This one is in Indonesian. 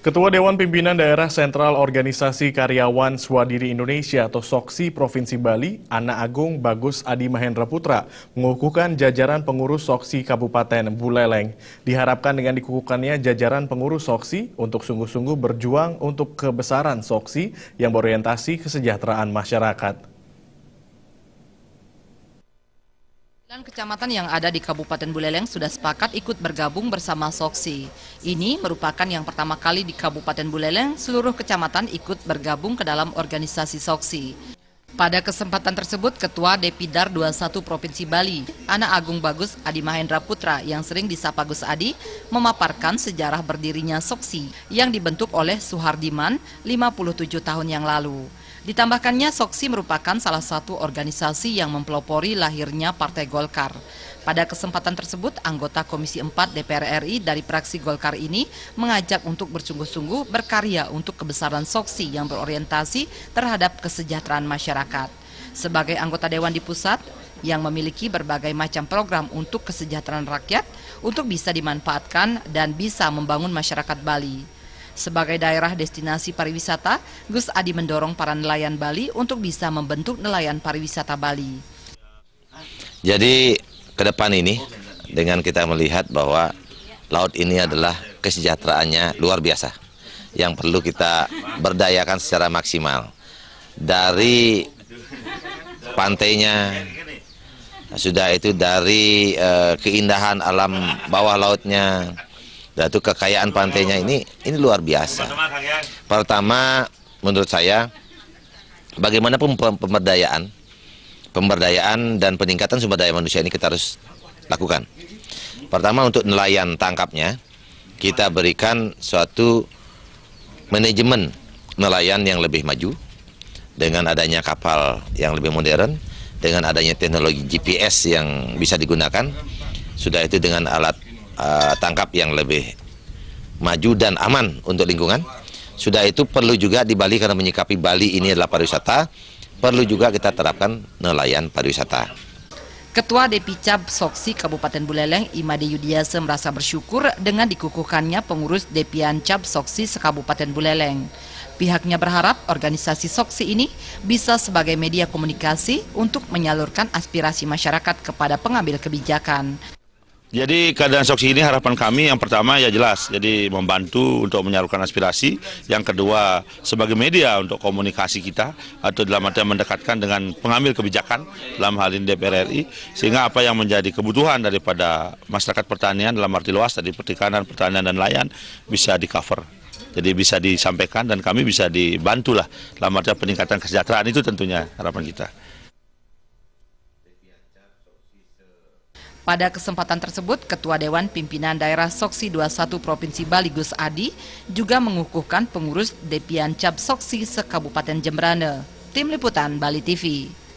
Ketua Dewan Pimpinan Daerah Sentral Organisasi Karyawan Swadiri Indonesia atau SOKSI Provinsi Bali, Ana Agung Bagus Adi Mahendra Putra, mengukuhkan jajaran pengurus SOKSI Kabupaten Buleleng. Diharapkan dengan dikukuhkannya jajaran pengurus SOKSI untuk sungguh-sungguh berjuang untuk kebesaran SOKSI yang berorientasi kesejahteraan masyarakat. Dan kecamatan yang ada di Kabupaten Buleleng sudah sepakat ikut bergabung bersama Soksi. Ini merupakan yang pertama kali di Kabupaten Buleleng seluruh kecamatan ikut bergabung ke dalam organisasi Soksi. Pada kesempatan tersebut, Ketua Depidar 21 Provinsi Bali, Anak Agung Bagus Adi Mahendra Putra yang sering disapa Gus Adi, memaparkan sejarah berdirinya Soksi yang dibentuk oleh Suhardiman 57 tahun yang lalu. Ditambahkannya, Soksi merupakan salah satu organisasi yang mempelopori lahirnya Partai Golkar. Pada kesempatan tersebut, anggota Komisi 4 DPR RI dari praksi Golkar ini mengajak untuk bersungguh-sungguh berkarya untuk kebesaran Soksi yang berorientasi terhadap kesejahteraan masyarakat. Sebagai anggota Dewan di pusat, yang memiliki berbagai macam program untuk kesejahteraan rakyat untuk bisa dimanfaatkan dan bisa membangun masyarakat Bali. Sebagai daerah destinasi pariwisata, Gus Adi mendorong para nelayan Bali untuk bisa membentuk nelayan pariwisata Bali. Jadi ke depan ini dengan kita melihat bahwa laut ini adalah kesejahteraannya luar biasa yang perlu kita berdayakan secara maksimal. Dari pantainya, sudah itu dari eh, keindahan alam bawah lautnya, Nah, itu kekayaan pantainya ini ini luar biasa. Pertama menurut saya bagaimana pemberdayaan pemberdayaan dan peningkatan sumber daya manusia ini kita harus lakukan. Pertama untuk nelayan tangkapnya kita berikan suatu manajemen nelayan yang lebih maju dengan adanya kapal yang lebih modern, dengan adanya teknologi GPS yang bisa digunakan, sudah itu dengan alat Eh, tangkap yang lebih maju dan aman untuk lingkungan. Sudah itu perlu juga di Bali karena menyikapi Bali ini adalah pariwisata, perlu juga kita terapkan nelayan pariwisata. Ketua Depicab Soksi Kabupaten Buleleng Imade Yudiase merasa bersyukur dengan dikukuhkannya pengurus Depiancab Soksi sekabupaten Buleleng. Pihaknya berharap organisasi Soksi ini bisa sebagai media komunikasi untuk menyalurkan aspirasi masyarakat kepada pengambil kebijakan. Jadi keadaan Soksi ini harapan kami yang pertama ya jelas, jadi membantu untuk menyalurkan aspirasi. Yang kedua sebagai media untuk komunikasi kita atau dalam artian mendekatkan dengan pengambil kebijakan dalam hal ini DPR RI. Sehingga apa yang menjadi kebutuhan daripada masyarakat pertanian dalam arti luas tadi pertikanan, pertanian dan layan bisa di cover. Jadi bisa disampaikan dan kami bisa dibantulah dalam artian peningkatan kesejahteraan itu tentunya harapan kita. Pada kesempatan tersebut, Ketua Dewan Pimpinan Daerah Soksi 21 Provinsi Bali Gus Adi juga mengukuhkan pengurus Depian Cap Soksi sekabupaten Jemberana. Tim Liputan Bali TV.